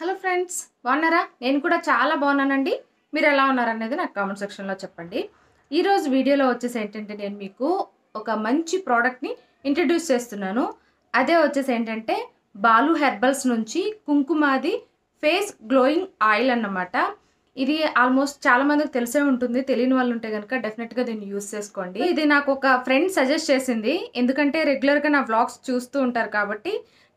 hello friends బాగున్నారా నేను కూడా చాలా బాగున్నానండి మీరు ఎలా ఉన్నారనేది నాకు కామెంట్ సెక్షన్లో చెప్పండి ఈరోజు వీడియోలో వచ్చేసి ఏంటంటే నేను మీకు ఒక మంచి ప్రోడక్ట్ని ఇంట్రడ్యూస్ చేస్తున్నాను అదే వచ్చేసి ఏంటంటే బాలు హెర్బల్స్ నుంచి కుంకుమాది ఫేస్ గ్లోయింగ్ ఆయిల్ అన్నమాట ఇది ఆల్మోస్ట్ చాలా మందికి తెలిసే ఉంటుంది తెలియని వాళ్ళు ఉంటే కనుక డెఫినెట్గా దీన్ని యూస్ చేసుకోండి ఇది నాకు ఒక ఫ్రెండ్ సజెస్ట్ చేసింది ఎందుకంటే రెగ్యులర్గా నా వ్లాగ్స్ చూస్తూ ఉంటారు కాబట్టి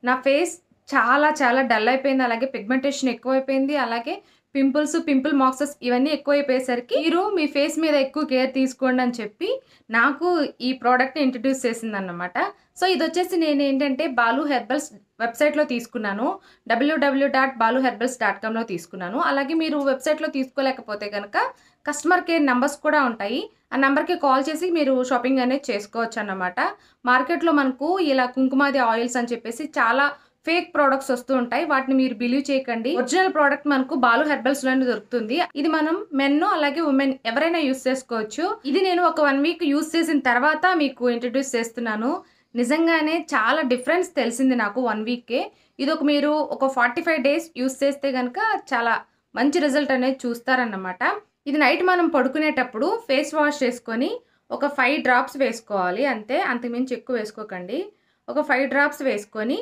నా ఫేస్ చాలా చాలా డల్ అయిపోయింది అలాగే పిగ్మెంటేషన్ ఎక్కువైపోయింది అలాగే పింపుల్స్ పింపుల్ మాక్సెస్ ఇవన్నీ ఎక్కువైపోయేసరికి మీరు మీ ఫేస్ మీద ఎక్కువ కేర్ తీసుకోండి అని చెప్పి నాకు ఈ ప్రోడక్ట్ని ఇంట్రడ్యూస్ చేసిందన్నమాట సో ఇది వచ్చేసి నేను ఏంటంటే బాలు హెర్బల్స్ వెబ్సైట్లో తీసుకున్నాను W W dot Balu herbals dot కామ్లో తీసుకున్నాను అలాగే మీరు వెబ్సైట్లో తీసుకోలేకపోతే కనుక కస్టమర్ కేర్ నెంబర్స్ కూడా ఉంటాయి ఆ నెంబర్కి కాల్ చేసి మీరు షాపింగ్ అనేది చేసుకోవచ్చు అన్నమాట మార్కెట్లో మనకు ఇలా కుంకుమాది ఆయిల్స్ అని చెప్పేసి చాలా ఫేక్ ప్రొడక్ట్స్ వస్తూ ఉంటాయి వాటిని మీరు బిలీవ్ చేయకండి ఒరిజినల్ ప్రోడక్ట్ మనకు బాలు హెర్బల్స్ లోనే దొరుకుతుంది ఇది మనం మెన్ అలాగే ఉమెన్ ఎవరైనా యూస్ చేసుకోవచ్చు ఇది నేను ఒక వన్ వీక్ యూస్ చేసిన తర్వాత మీకు ఇంట్రడ్యూస్ చేస్తున్నాను నిజంగానే చాలా డిఫరెన్స్ తెలిసింది నాకు వన్ వీకే ఇది ఒక మీరు ఒక ఫార్టీ ఫైవ్ డేస్ యూస్ చేస్తే కనుక చాలా మంచి రిజల్ట్ అనేది చూస్తారన్నమాట ఇది నైట్ మనం పడుకునేటప్పుడు ఫేస్ వాష్ చేసుకొని ఒక ఫైవ్ డ్రాప్స్ వేసుకోవాలి అంతే అంతకుమించి ఎక్కువ వేసుకోకండి ఒక ఫైవ్ డ్రాప్స్ వేసుకొని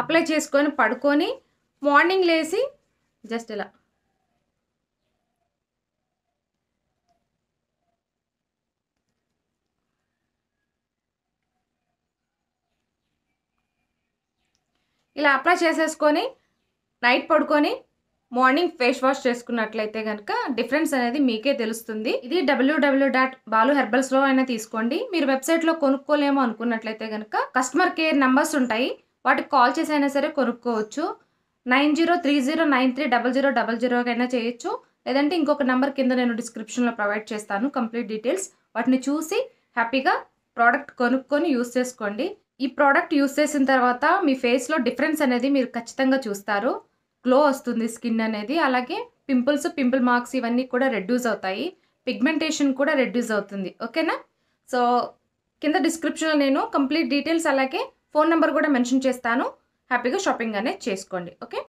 అప్లై చేసుకొని పడుకొని మార్నింగ్ లేచి జస్ట్ ఇలా ఇలా అప్లై చేసేసుకొని నైట్ పడుకొని మార్నింగ్ ఫేస్ వాష్ చేసుకున్నట్లయితే కనుక డిఫరెన్స్ అనేది మీకే తెలుస్తుంది ఇది డబ్ల్యూడబ్ల్యూ డాట్ బాలు హెర్బల్స్లో అయినా తీసుకోండి మీరు వెబ్సైట్లో కొనుక్కోలేము అనుకున్నట్లయితే కనుక కస్టమర్ కేర్ నెంబర్స్ ఉంటాయి వాటికి కాల్ చేసైనా సరే కొనుక్కోవచ్చు nine zero three zero nine three double zero double జీరోకైనా చేయొచ్చు లేదంటే ఇంకొక నెంబర్ కింద నేను డిస్క్రిప్షన్లో ప్రొవైడ్ చేస్తాను కంప్లీట్ డీటెయిల్స్ వాటిని చూసి హ్యాపీగా ప్రోడక్ట్ కొనుక్కొని యూస్ చేసుకోండి ఈ ప్రోడక్ట్ యూస్ చేసిన తర్వాత మీ ఫేస్లో డిఫరెన్స్ అనేది మీరు ఖచ్చితంగా చూస్తారు గ్లో వస్తుంది స్కిన్ అనేది అలాగే పింపుల్స్ పింపుల్ మార్క్స్ ఇవన్నీ కూడా రెడ్యూస్ అవుతాయి పిగ్మెంటేషన్ కూడా రెడ్యూస్ అవుతుంది ఓకేనా సో కింద డిస్క్రిప్షన్లో నేను కంప్లీట్ డీటెయిల్స్ అలాగే ఫోన్ నెంబర్ కూడా మెన్షన్ చేస్తాను హ్యాపీగా షాపింగ్ అనేది చేసుకోండి ఓకే